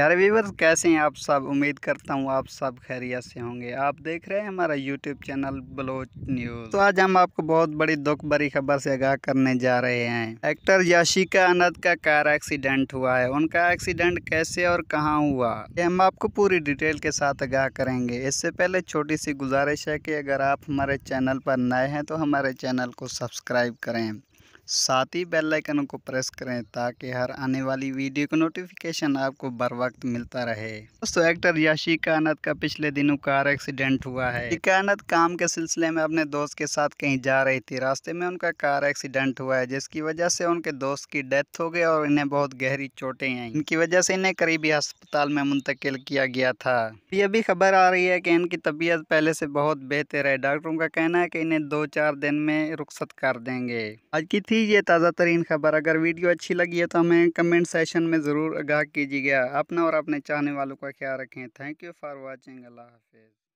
यार वीवर्स कैसे हैं आप सब उम्मीद करता हूँ आप सब खैरियत से होंगे आप देख रहे हैं हमारा यूट्यूब चैनल बलोच न्यूज़ तो आज हम आपको बहुत बड़ी दुख भरी खबर से आगाह करने जा रहे हैं एक्टर याशिका अनंत का कार एक्सीडेंट हुआ है उनका एक्सीडेंट कैसे और कहाँ हुआ ये हम आपको पूरी डिटेल के साथ आगाह करेंगे इससे पहले छोटी सी गुजारिश है की अगर आप हमारे चैनल पर नए हैं तो हमारे चैनल को सब्सक्राइब करें साथ ही बेल आइकन को प्रेस करें ताकि हर आने वाली वीडियो का नोटिफिकेशन आपको बर वक्त मिलता रहे दोस्तों एक्टर याशी कानत का पिछले दिनों कार एक्सीडेंट हुआ है कानत काम के सिलसिले में अपने दोस्त के साथ कहीं जा रही थी रास्ते में उनका कार एक्सीडेंट हुआ है जिसकी वजह से उनके दोस्त की डेथ हो गई और इन्हें बहुत गहरी चोटें आई इनकी वजह से इन्हें करीबी अस्पताल में मुंतकिल किया गया था ये भी खबर आ रही है की इनकी तबीयत पहले से बहुत बेहतर है डॉक्टरों का कहना है की इन्हें दो चार दिन में रुख्सत कर देंगे आज की थी लीजिए ताज़ा तरीन खबर अगर वीडियो अच्छी लगी है तो हमें कमेंट सेशन में ज़रूर आगाह कीजिएगा अपना और अपने चाहने वालों का ख्याल रखें थैंक यू फॉर वॉचिंग अल्लाह हाफिज़